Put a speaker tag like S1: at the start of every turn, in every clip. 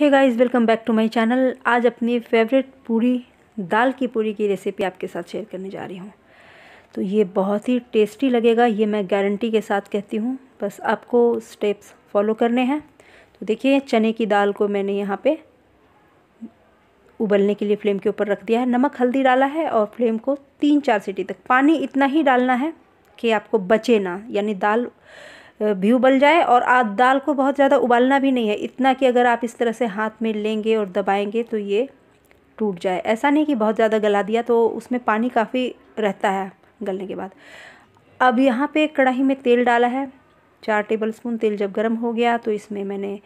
S1: hey guys welcome back to my channel आज अपनी favourite पूरी दाल की पूरी की रेसिपी आपके साथ शेयर करने जा रही हूँ तो ये बहुत ही टेस्टी लगेगा ये मैं गारंटी के साथ कहती हूँ बस आपको स्टेप्स फॉलो करने हैं तो देखिए चने की दाल को मैंने यहाँ पे उबलने के लिए फ्लेम के ऊपर रख दिया है नमक हल्दी डाला है और फ्लेम को तीन चार सीटी तक पानी इतना ही डालना है कि आपको बचे ना यानी दाल भी उबल जाए और आप दाल को बहुत ज़्यादा उबालना भी नहीं है इतना कि अगर आप इस तरह से हाथ में लेंगे और दबाएंगे तो ये टूट जाए ऐसा नहीं कि बहुत ज़्यादा गला दिया तो उसमें पानी काफ़ी रहता है गलने के बाद अब यहाँ पे कढ़ाई में तेल डाला है चार टेबलस्पून तेल जब गर्म हो गया तो इसमें मैंने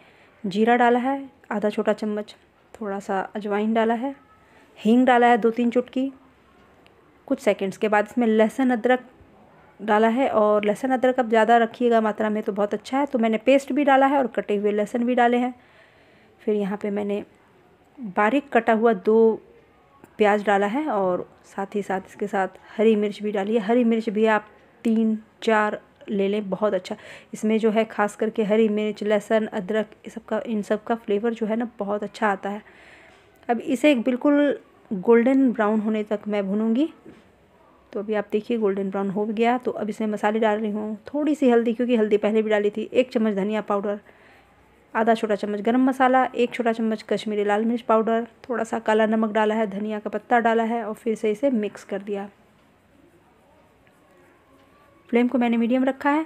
S1: जीरा डाला है आधा छोटा चम्मच थोड़ा सा अजवाइन डाला है हींग डाला है दो तीन चुटकी कुछ सेकेंड्स के बाद इसमें लहसुन अदरक डाला है और लहसुन अदरक अब ज़्यादा रखिएगा मात्रा में तो बहुत अच्छा है तो मैंने पेस्ट भी डाला है और कटे हुए लहसुन भी डाले हैं फिर यहाँ पे मैंने बारीक कटा हुआ दो प्याज डाला है और साथ ही साथ इसके साथ हरी मिर्च भी डाली है हरी मिर्च भी आप तीन चार ले लें बहुत अच्छा इसमें जो है खास करके हरी मिर्च लहसुन अदरक इस सब का इन सब का फ्लेवर जो है ना बहुत अच्छा आता है अब इसे एक बिल्कुल गोल्डन ब्राउन होने तक मैं भूनूंगी तो अभी आप देखिए गोल्डन ब्राउन हो गया तो अब इसमें मसाले डाल रही हूँ थोड़ी सी हल्दी क्योंकि हल्दी पहले भी डाली थी एक चम्मच धनिया पाउडर आधा छोटा चम्मच गरम मसाला एक छोटा चम्मच कश्मीरी लाल मिर्च पाउडर थोड़ा सा काला नमक डाला है धनिया का पत्ता डाला है और फिर से इसे मिक्स कर दिया फ्लेम को मैंने मीडियम रखा है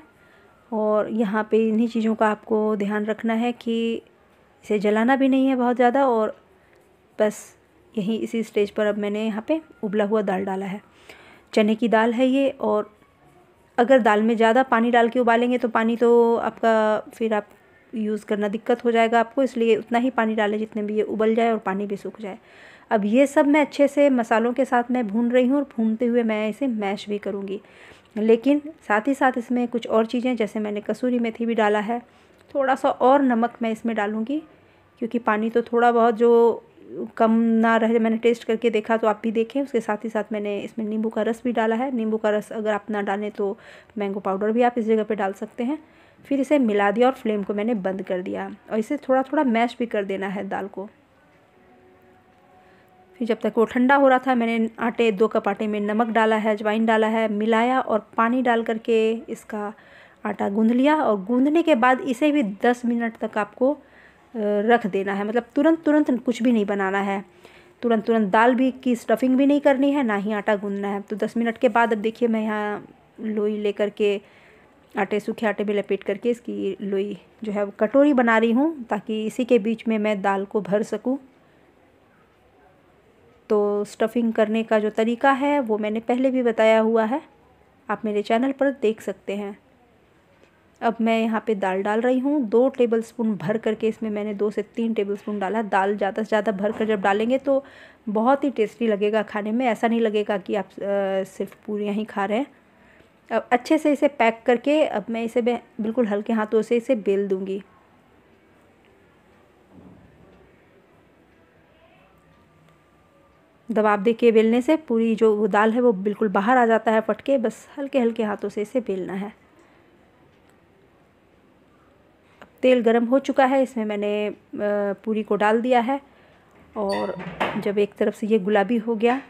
S1: और यहाँ पे इन्हीं चीज़ों का आपको ध्यान रखना है कि इसे जलाना भी नहीं है बहुत ज़्यादा और बस यहीं इसी स्टेज पर अब मैंने यहाँ पर उबला हुआ दाल डाला है चने की दाल है ये और अगर दाल में ज़्यादा पानी डाल के उबालेंगे तो पानी तो आपका फिर आप यूज़ करना दिक्कत हो जाएगा आपको इसलिए उतना ही पानी डालें जितने भी ये उबल जाए और पानी भी सूख जाए अब ये सब मैं अच्छे से मसालों के साथ मैं भून रही हूँ और भूनते हुए मैं इसे मैश भी करूँगी लेकिन साथ ही साथ इसमें कुछ और चीज़ें जैसे मैंने कसूरी मेथी भी डाला है थोड़ा सा और नमक मैं इसमें डालूँगी क्योंकि पानी तो थोड़ा बहुत जो कम ना रहे मैंने टेस्ट करके देखा तो आप भी देखें उसके साथ ही साथ मैंने इसमें नींबू का रस भी डाला है नींबू का रस अगर आप ना डालें तो मैंगो पाउडर भी आप इस जगह पर डाल सकते हैं फिर इसे मिला दिया और फ्लेम को मैंने बंद कर दिया और इसे थोड़ा थोड़ा मैश भी कर देना है दाल को फिर जब तक वो ठंडा हो रहा था मैंने आटे दो कप आटे में नमक डाला है अजवाइन डाला है मिलाया और पानी डाल करके इसका आटा गूँध लिया और गूँधने के बाद इसे भी दस मिनट तक आपको रख देना है मतलब तुरंत तुरंत कुछ भी नहीं बनाना है तुरंत तुरंत दाल भी की स्टफिंग भी नहीं करनी है ना ही आटा गूंदना है तो दस मिनट के बाद अब देखिए मैं यहाँ लोई लेकर के आटे सूखे आटे में लपेट करके इसकी लोई जो है वो कटोरी बना रही हूँ ताकि इसी के बीच में मैं दाल को भर सकूँ तो स्टफिंग करने का जो तरीका है वो मैंने पहले भी बताया हुआ है आप मेरे चैनल पर देख सकते हैं अब मैं यहाँ पे दाल डाल रही हूँ दो टेबल स्पून भर करके इसमें मैंने दो से तीन टेबल स्पून डाला दाल ज़्यादा से ज़्यादा भर कर जब डालेंगे तो बहुत ही टेस्टी लगेगा खाने में ऐसा नहीं लगेगा कि आप सिर्फ पूरियाँ ही खा रहे हैं अब अच्छे से इसे पैक करके अब मैं इसे बिल्कुल हल्के हाथों से इसे बेल दूँगी दबाव दे के बेलने से पूरी जो दाल है वो बिल्कुल बाहर आ जाता है फटके बस हल्के हल्के हाथों से इसे बेलना है तेल गर्म हो चुका है इसमें मैंने पूरी को डाल दिया है और जब एक तरफ से ये गुलाबी हो गया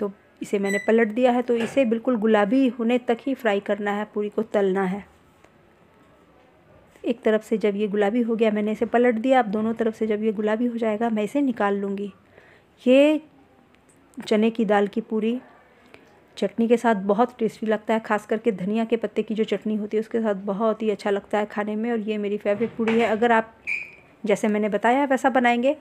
S1: तो इसे मैंने पलट दिया है तो इसे बिल्कुल गुलाबी होने तक ही फ्राई करना है पूरी को तलना है एक तरफ से जब ये गुलाबी हो गया मैंने इसे पलट दिया अब दोनों तरफ से जब ये गुलाबी हो जाएगा मैं इसे निकाल लूँगी ये चने की दाल की पूरी चटनी के साथ बहुत टेस्टी लगता है खास करके धनिया के पत्ते की जो चटनी होती है उसके साथ बहुत ही अच्छा लगता है खाने में और ये मेरी फेवरेट पूड़ी है अगर आप जैसे मैंने बताया वैसा बनाएंगे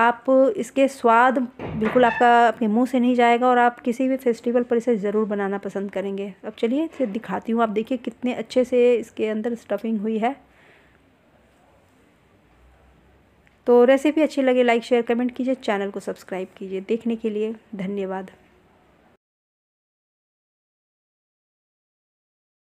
S1: आप इसके स्वाद बिल्कुल आपका आपके मुंह से नहीं जाएगा और आप किसी भी फेस्टिवल पर इसे ज़रूर बनाना पसंद करेंगे अब चलिए इसे दिखाती हूँ आप देखिए कितने अच्छे से इसके अंदर स्टफिंग हुई है तो रेसिपी अच्छी लगे लाइक शेयर कमेंट कीजिए चैनल को सब्सक्राइब कीजिए देखने के लिए धन्यवाद